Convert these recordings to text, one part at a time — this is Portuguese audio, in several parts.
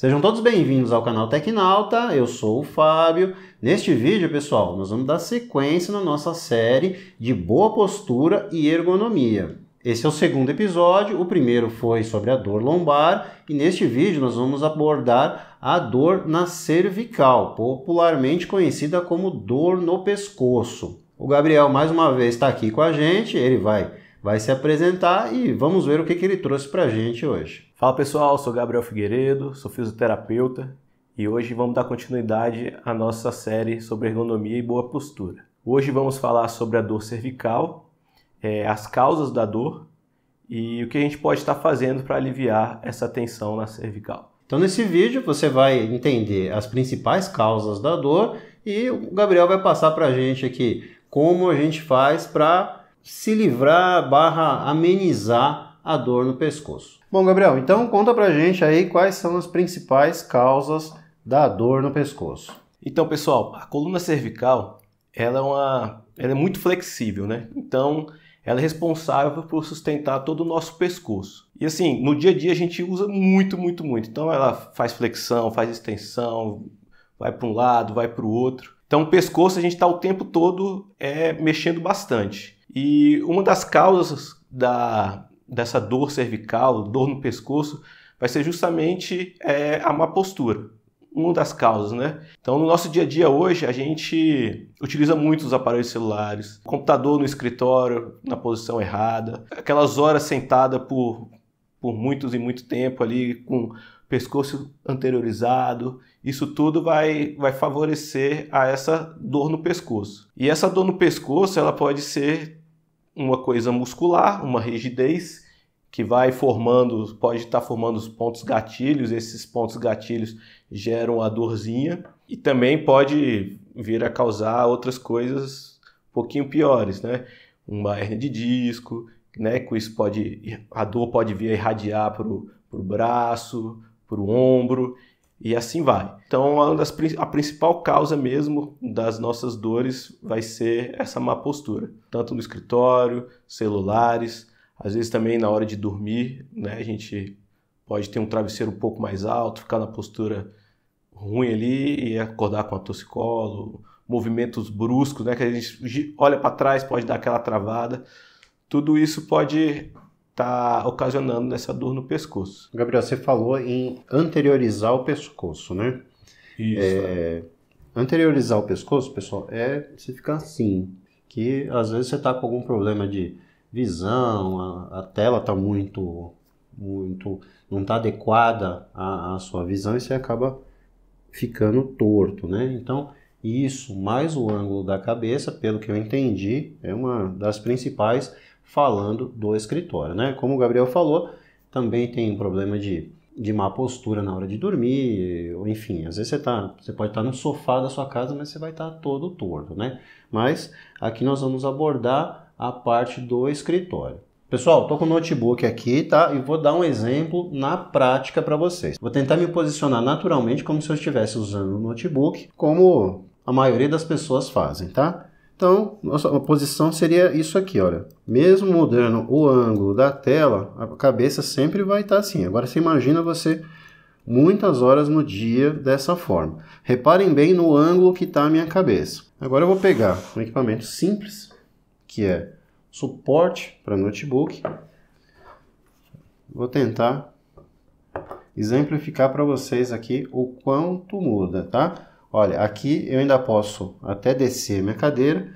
Sejam todos bem-vindos ao canal Tecnalta, eu sou o Fábio. Neste vídeo, pessoal, nós vamos dar sequência na nossa série de boa postura e ergonomia. Esse é o segundo episódio, o primeiro foi sobre a dor lombar e neste vídeo nós vamos abordar a dor na cervical, popularmente conhecida como dor no pescoço. O Gabriel mais uma vez está aqui com a gente, ele vai vai se apresentar e vamos ver o que, que ele trouxe para a gente hoje. Fala pessoal, sou Gabriel Figueiredo, sou fisioterapeuta e hoje vamos dar continuidade à nossa série sobre ergonomia e boa postura. Hoje vamos falar sobre a dor cervical, é, as causas da dor e o que a gente pode estar fazendo para aliviar essa tensão na cervical. Então, nesse vídeo, você vai entender as principais causas da dor e o Gabriel vai passar para a gente aqui como a gente faz para se livrar barra amenizar a dor no pescoço. Bom, Gabriel, então conta pra gente aí quais são as principais causas da dor no pescoço. Então, pessoal, a coluna cervical, ela é uma, ela é muito flexível, né? Então, ela é responsável por sustentar todo o nosso pescoço. E assim, no dia a dia a gente usa muito, muito, muito. Então, ela faz flexão, faz extensão, vai para um lado, vai para o outro. Então, o pescoço a gente está o tempo todo é, mexendo bastante. E uma das causas da, dessa dor cervical, dor no pescoço, vai ser justamente é, a má postura. Uma das causas, né? Então, no nosso dia a dia hoje, a gente utiliza muito os aparelhos celulares, computador no escritório na posição errada, aquelas horas sentada por, por muitos e muito tempo ali, com pescoço anteriorizado, isso tudo vai, vai favorecer a essa dor no pescoço. E essa dor no pescoço, ela pode ser uma coisa muscular, uma rigidez que vai formando, pode estar tá formando os pontos gatilhos, esses pontos gatilhos geram a dorzinha e também pode vir a causar outras coisas um pouquinho piores, né? Uma hernia de disco, né? Com isso pode, a dor pode vir a irradiar para o braço, para o ombro. E assim vai. Então, das, a principal causa mesmo das nossas dores vai ser essa má postura, tanto no escritório, celulares, às vezes também na hora de dormir, né? A gente pode ter um travesseiro um pouco mais alto, ficar na postura ruim ali e acordar com a torcicolo, movimentos bruscos, né? Que a gente olha para trás, pode dar aquela travada. Tudo isso pode está ocasionando essa dor no pescoço. Gabriel, você falou em anteriorizar o pescoço, né? Isso. É, anteriorizar o pescoço, pessoal, é você ficar assim. Que às vezes você está com algum problema de visão, a, a tela está muito, muito, não está adequada à, à sua visão e você acaba ficando torto, né? Então, isso mais o ângulo da cabeça, pelo que eu entendi, é uma das principais falando do escritório. Né? Como o Gabriel falou, também tem um problema de, de má postura na hora de dormir, ou enfim, às vezes você, tá, você pode estar tá no sofá da sua casa, mas você vai estar tá todo torto. Né? Mas aqui nós vamos abordar a parte do escritório. Pessoal, tô com o notebook aqui, tá? E vou dar um exemplo na prática para vocês. Vou tentar me posicionar naturalmente como se eu estivesse usando o notebook, como a maioria das pessoas fazem, tá? Então, nossa posição seria isso aqui, olha. Mesmo mudando o ângulo da tela, a cabeça sempre vai estar tá assim. Agora, você imagina você muitas horas no dia dessa forma. Reparem bem no ângulo que está a minha cabeça. Agora eu vou pegar um equipamento simples, que é suporte para notebook. Vou tentar exemplificar para vocês aqui o quanto muda, tá? olha, aqui eu ainda posso até descer minha cadeira,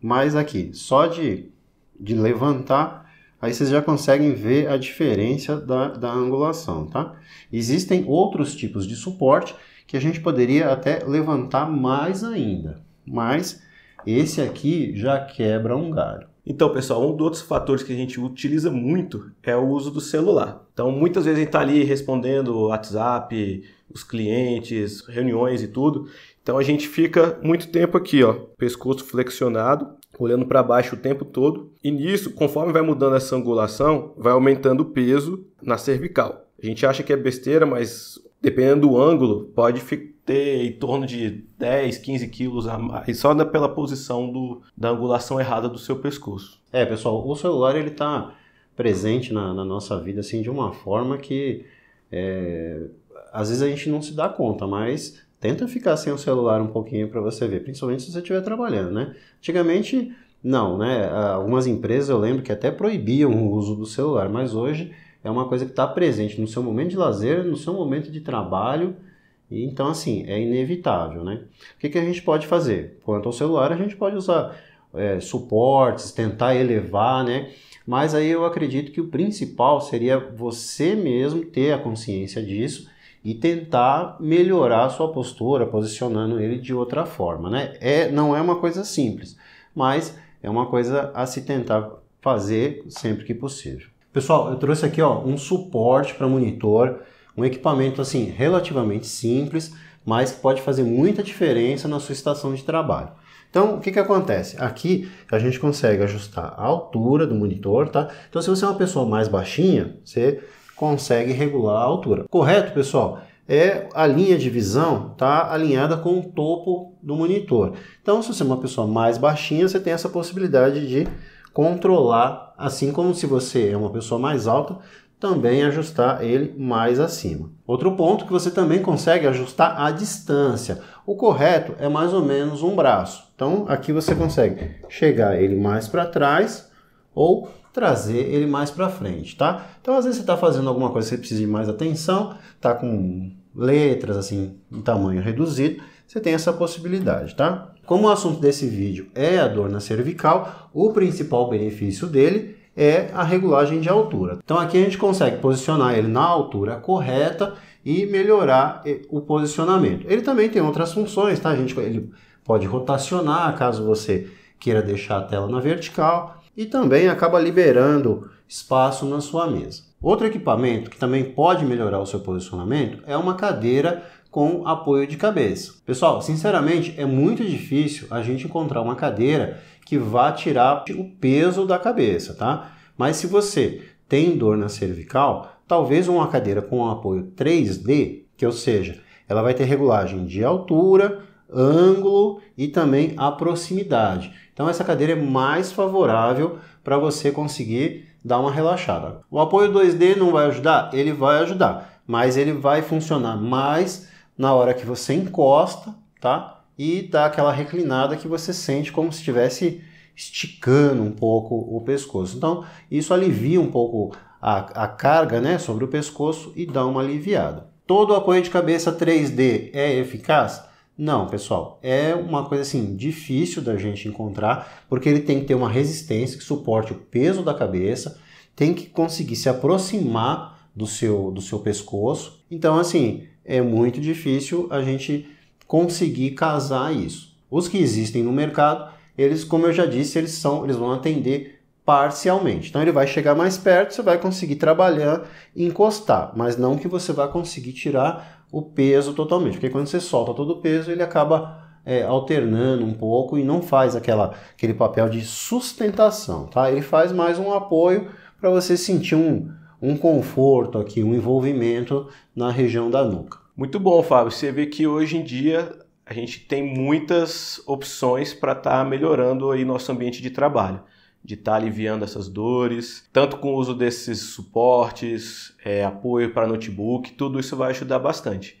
mas aqui, só de, de levantar, aí vocês já conseguem ver a diferença da, da angulação, tá? Existem outros tipos de suporte que a gente poderia até levantar mais ainda, mas esse aqui já quebra um galho. Então, pessoal, um dos outros fatores que a gente utiliza muito é o uso do celular. Então, muitas vezes a gente está ali respondendo WhatsApp, os clientes, reuniões e tudo. Então a gente fica muito tempo aqui, ó, pescoço flexionado, olhando para baixo o tempo todo. E nisso, conforme vai mudando essa angulação, vai aumentando o peso na cervical. A gente acha que é besteira, mas dependendo do ângulo, pode ter em torno de 10, 15 quilos a mais, só pela posição do, da angulação errada do seu pescoço. É, pessoal, o celular ele está presente na, na, nossa vida assim de uma forma que é, às vezes a gente não se dá conta, mas tenta ficar sem o celular um pouquinho para você ver, principalmente se você estiver trabalhando, né? Antigamente, não, né? Ah, algumas empresas eu lembro que até proibiam o uso do celular, mas hoje é uma coisa que está presente no seu momento de lazer, no seu momento de trabalho, e então assim, é inevitável, né? O que, que a gente pode fazer? Quanto ao celular, a gente pode usar é, suportes, tentar elevar, né? Mas aí eu acredito que o principal seria você mesmo ter a consciência disso e tentar melhorar a sua postura, posicionando ele de outra forma, né? É, não é uma coisa simples, mas é uma coisa a se tentar fazer sempre que possível. Pessoal, eu trouxe aqui ó, um suporte para monitor, um equipamento assim relativamente simples, mas que pode fazer muita diferença na sua estação de trabalho. Então, o que, que acontece? Aqui a gente consegue ajustar a altura do monitor, tá? Então, se você é uma pessoa mais baixinha, você consegue regular a altura. Correto, pessoal? É a linha de visão está alinhada com o topo do monitor. Então, se você é uma pessoa mais baixinha, você tem essa possibilidade de controlar, assim como se você é uma pessoa mais alta, também ajustar ele mais acima. Outro ponto que você também consegue ajustar a distância. O correto é mais ou menos um braço. Então aqui você consegue chegar ele mais para trás ou trazer ele mais para frente, tá? Então, às vezes você está fazendo alguma coisa que você precisa de mais atenção, tá com letras assim em tamanho reduzido, você tem essa possibilidade, tá? Como o assunto desse vídeo é a dor na cervical, o principal benefício dele é a regulagem de altura. Então aqui a gente consegue posicionar ele na altura correta e melhorar eh, o posicionamento. Ele também tem outras funções, tá? A gente ele pode rotacionar caso você queira deixar a tela na vertical, e também acaba liberando espaço na sua mesa. Outro equipamento que também pode melhorar o seu posicionamento é uma cadeira com apoio de cabeça. Pessoal, sinceramente, é muito difícil a gente encontrar uma cadeira que vá tirar o peso da cabeça, tá? Mas se você tem dor na cervical, talvez uma cadeira com apoio 3D, que ou seja, ela vai ter regulagem de altura, ângulo e também a proximidade. Então essa cadeira é mais favorável para você conseguir dar uma relaxada. O apoio 2D não vai ajudar? Ele vai ajudar, mas ele vai funcionar mais na hora que você encosta, tá? E dá aquela reclinada que você sente como se estivesse esticando um pouco o pescoço. Então, isso alivia um pouco a, a carga né, sobre o pescoço e dá uma aliviada. Todo apoio de cabeça 3D é eficaz? Não, pessoal, é uma coisa assim difícil da gente encontrar, porque ele tem que ter uma resistência que suporte o peso da cabeça, tem que conseguir se aproximar do seu do seu pescoço. Então, assim, é muito difícil a gente conseguir casar isso. Os que existem no mercado, eles, como eu já disse, eles são, eles vão atender parcialmente. Então ele vai chegar mais perto, você vai conseguir trabalhar, encostar, mas não que você vai conseguir tirar o peso totalmente, porque quando você solta todo o peso, ele acaba é, alternando um pouco e não faz aquela, aquele papel de sustentação, tá? Ele faz mais um apoio para você sentir um, um conforto aqui, um envolvimento na região da nuca. Muito bom, Fábio. Você vê que hoje em dia a gente tem muitas opções para estar tá melhorando aí nosso ambiente de trabalho de estar tá aliviando essas dores, tanto com o uso desses suportes, é, apoio para notebook, tudo isso vai ajudar bastante.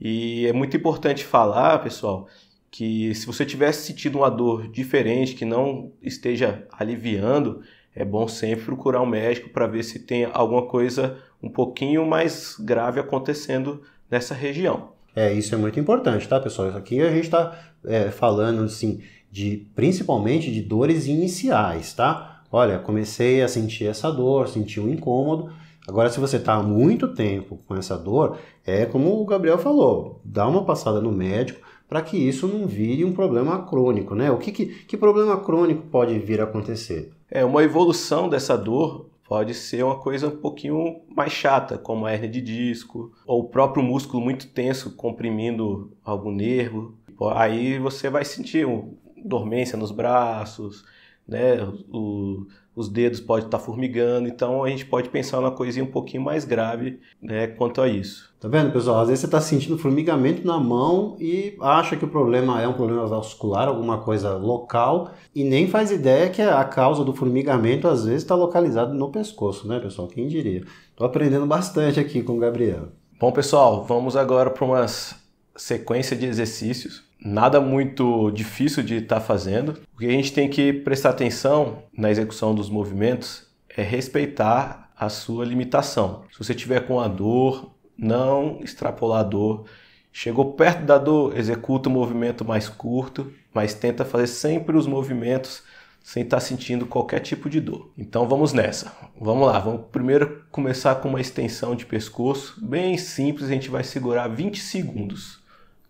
E é muito importante falar, pessoal, que se você tivesse sentido uma dor diferente, que não esteja aliviando, é bom sempre procurar um médico para ver se tem alguma coisa um pouquinho mais grave acontecendo nessa região. É, isso é muito importante, tá, pessoal? Aqui a gente está é, falando, assim, de principalmente de dores iniciais, tá? Olha, comecei a sentir essa dor, senti um incômodo. Agora, se você está há muito tempo com essa dor, é como o Gabriel falou, dá uma passada no médico para que isso não vire um problema crônico, né? O que, que, que problema crônico pode vir a acontecer? É uma evolução dessa dor pode ser uma coisa um pouquinho mais chata, como a hernia de disco, ou o próprio músculo muito tenso comprimindo algum nervo. Aí você vai sentir um dormência nos braços, né? O, os dedos podem estar formigando, então a gente pode pensar numa coisinha um pouquinho mais grave né, quanto a isso. Tá vendo, pessoal? Às vezes você está sentindo formigamento na mão e acha que o problema é um problema vascular, alguma coisa local, e nem faz ideia que a causa do formigamento às vezes está localizada no pescoço, né, pessoal? Quem diria? Estou aprendendo bastante aqui com o Gabriel. Bom, pessoal, vamos agora para umas sequência de exercícios, nada muito difícil de estar tá fazendo. O que a gente tem que prestar atenção na execução dos movimentos é respeitar a sua limitação. Se você tiver com a dor, não extrapolar a dor. Chegou perto da dor, executa o um movimento mais curto, mas tenta fazer sempre os movimentos sem estar tá sentindo qualquer tipo de dor. Então vamos nessa. Vamos lá, vamos primeiro começar com uma extensão de pescoço bem simples, a gente vai segurar 20 segundos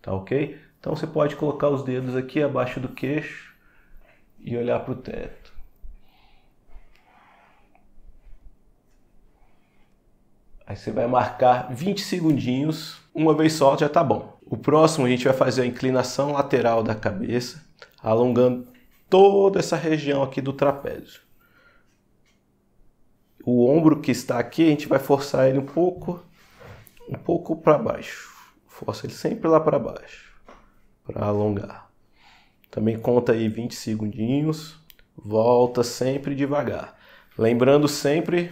tá ok? Então você pode colocar os dedos aqui abaixo do queixo e olhar para o teto. Aí você vai marcar 20 segundinhos, uma vez só já tá bom. O próximo a gente vai fazer a inclinação lateral da cabeça, alongando toda essa região aqui do trapézio. O ombro que está aqui, a gente vai forçar ele um pouco, um pouco para baixo. Força ele sempre lá para baixo, para alongar. Também conta aí 20 segundinhos, volta sempre devagar. Lembrando sempre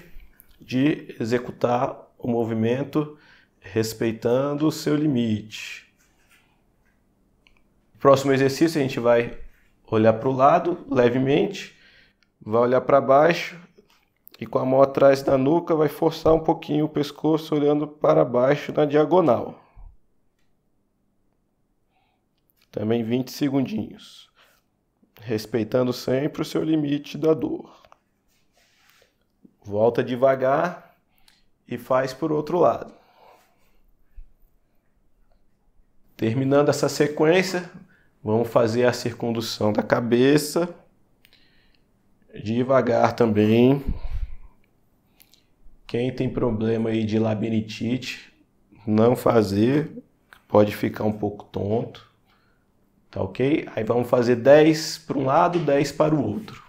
de executar o movimento respeitando o seu limite. Próximo exercício a gente vai olhar para o lado levemente, vai olhar para baixo e com a mão atrás da nuca vai forçar um pouquinho o pescoço olhando para baixo na diagonal. também 20 segundinhos, respeitando sempre o seu limite da dor. Volta devagar e faz por outro lado. Terminando essa sequência, vamos fazer a circundução da cabeça, devagar também. Quem tem problema aí de labirintite, não fazer, pode ficar um pouco tonto. Tá ok? Aí vamos fazer 10 para um lado, 10 para o outro.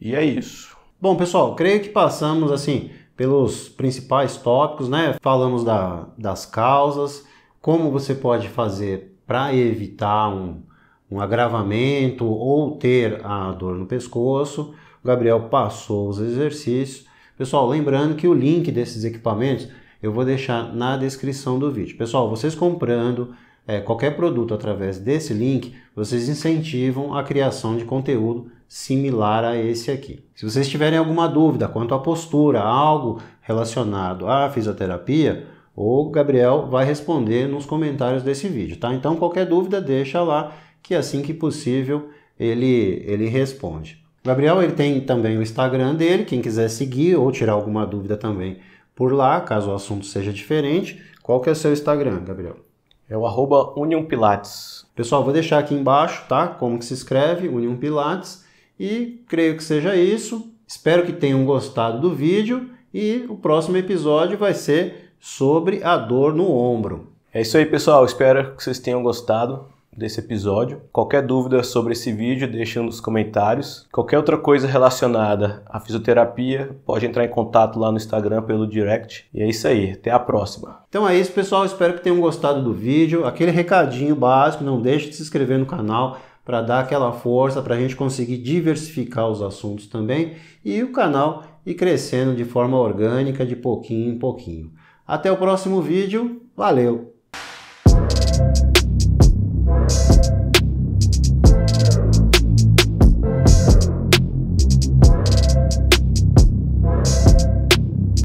E é isso. Bom, pessoal, creio que passamos assim pelos principais tópicos, né? Falamos da, das causas, como você pode fazer para evitar um, um agravamento ou ter a dor no pescoço. O Gabriel passou os exercícios. Pessoal, lembrando que o link desses equipamentos eu vou deixar na descrição do vídeo. Pessoal, vocês comprando, é, qualquer produto através desse link, vocês incentivam a criação de conteúdo similar a esse aqui. Se vocês tiverem alguma dúvida quanto à postura, algo relacionado à fisioterapia, o Gabriel vai responder nos comentários desse vídeo, tá? Então qualquer dúvida deixa lá que assim que possível ele ele responde. O Gabriel ele tem também o Instagram dele, quem quiser seguir ou tirar alguma dúvida também por lá, caso o assunto seja diferente. Qual que é o seu Instagram, Gabriel? É o arroba Union Pilates. Pessoal, vou deixar aqui embaixo, tá? Como que se escreve, Union Pilates. E creio que seja isso. Espero que tenham gostado do vídeo e o próximo episódio vai ser sobre a dor no ombro. É isso aí, pessoal. Espero que vocês tenham gostado desse episódio. Qualquer dúvida sobre esse vídeo, deixe nos comentários. Qualquer outra coisa relacionada à fisioterapia, pode entrar em contato lá no Instagram pelo direct. E é isso aí, até a próxima. Então é isso, pessoal. Espero que tenham gostado do vídeo. Aquele recadinho básico, não deixe de se inscrever no canal para dar aquela força para a gente conseguir diversificar os assuntos também e o canal ir crescendo de forma orgânica, de pouquinho em pouquinho. Até o próximo vídeo. Valeu!